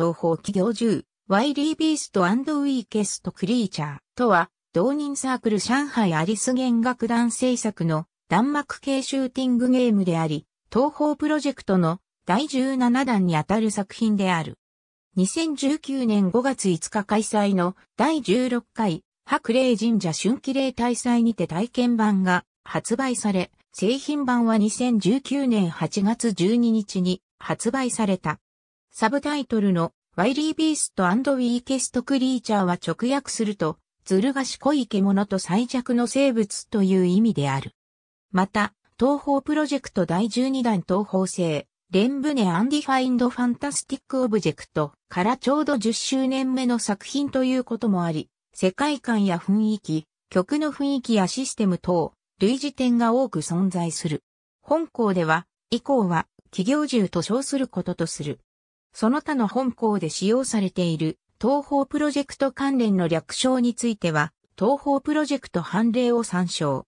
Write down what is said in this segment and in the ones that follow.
東方企業10、ワイリービーストウィーケストクリーチャーとは、同人サークル上海アリス弦楽団制作の弾幕系シューティングゲームであり、東方プロジェクトの第17弾にあたる作品である。2019年5月5日開催の第16回白霊神社春季霊大祭にて体験版が発売され、製品版は2019年8月12日に発売された。サブタイトルのワイリービーストウィーケストクリーチャーは直訳すると、ずる賢い獣と最弱の生物という意味である。また、東方プロジェクト第12弾東方製、レンブネアンディファインドファンタスティックオブジェクトからちょうど10周年目の作品ということもあり、世界観や雰囲気、曲の雰囲気やシステム等、類似点が多く存在する。本校では、以降は、企業中と称することとする。その他の本校で使用されている東方プロジェクト関連の略称については、東方プロジェクト判例を参照。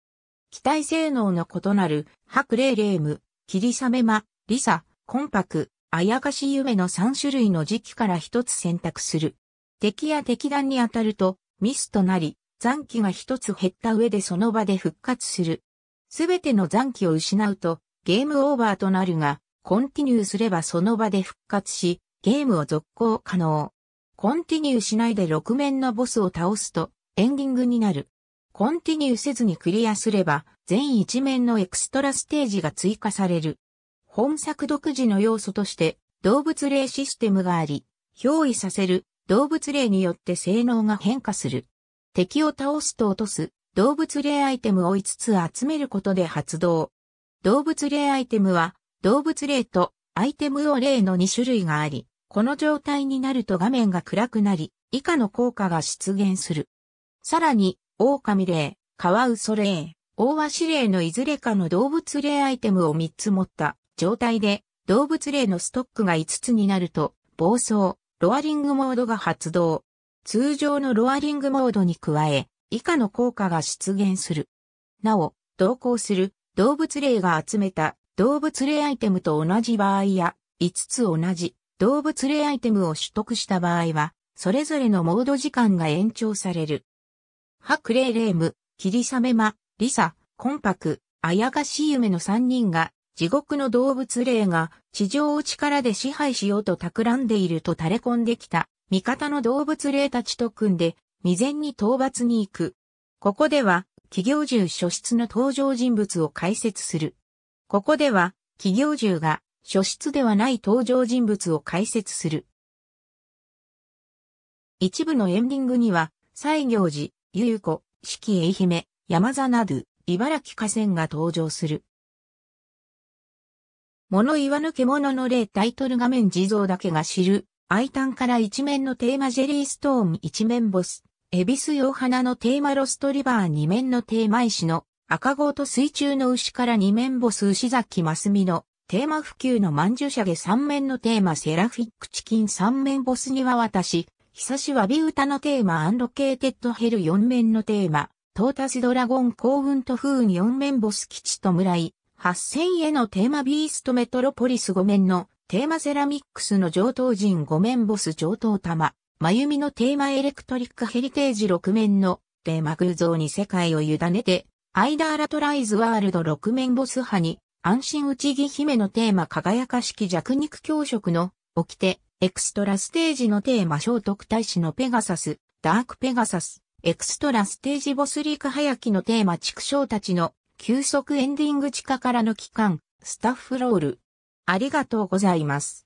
機体性能の異なる、白霊霊夢、霧雨間、リサ、コンパク、あやかし夢の3種類の時期から1つ選択する。敵や敵弾に当たると、ミスとなり、残機が1つ減った上でその場で復活する。すべての残機を失うと、ゲームオーバーとなるが、コンティニューすればその場で復活し、ゲームを続行可能。コンティニューしないで6面のボスを倒すと、エンディングになる。コンティニューせずにクリアすれば、全1面のエクストラステージが追加される。本作独自の要素として、動物霊システムがあり、憑依させる動物霊によって性能が変化する。敵を倒すと落とす動物霊アイテムを5つ集めることで発動。動物霊アイテムは動物霊とアイテムを例の2種類があり、この状態になると画面が暗くなり、以下の効果が出現する。さらに、狼霊、カワウソオ大鷲霊のいずれかの動物霊アイテムを3つ持った状態で、動物霊のストックが5つになると、暴走、ロアリングモードが発動。通常のロアリングモードに加え、以下の効果が出現する。なお、同行する動物霊が集めた動物霊アイテムと同じ場合や、5つ同じ動物霊アイテムを取得した場合は、それぞれのモード時間が延長される。ハクレイレーム、キリサメマ、リサ、コンパク、あやがしい夢の3人が、地獄の動物霊が地上を力で支配しようと企んでいると垂れ込んできた味方の動物霊たちと組んで未然に討伐に行く。ここでは企業中初出の登場人物を解説する。ここでは、企業中が、初出ではない登場人物を解説する。一部のエンディングには、西行寺、ゆゆこ、四季愛媛、山座など、茨城河川が登場する。物言わぬ獣の例タイトル画面地蔵だけが知る、哀嘆から一面のテーマジェリーストーン一面ボス、エビス用花のテーマロストリバー二面のテーマ石の赤号と水中の牛から二面ボス牛崎ますの、テーマ普及の万獣者で三面のテーマセラフィックチキン三面ボスには私、久しわび歌のテーマアンロケーテッドヘル四面のテーマ、トータスドラゴン幸運と風に四面ボス基地と村井、八千へのテーマビーストメトロポリス五面の、テーマセラミックスの上等人五面ボス上等玉、まゆみのテーマエレクトリックヘリテージ六面の、テーマ偶像に世界を委ねて、アイダーラトライズワールド六面ボス派に、安心内木姫のテーマ輝かしき弱肉強食の、掟、エクストラステージのテーマ聖徳太子のペガサス、ダークペガサス、エクストラステージボスリーク早きのテーマ畜生たちの、急速エンディング地下からの期間、スタッフロール。ありがとうございます。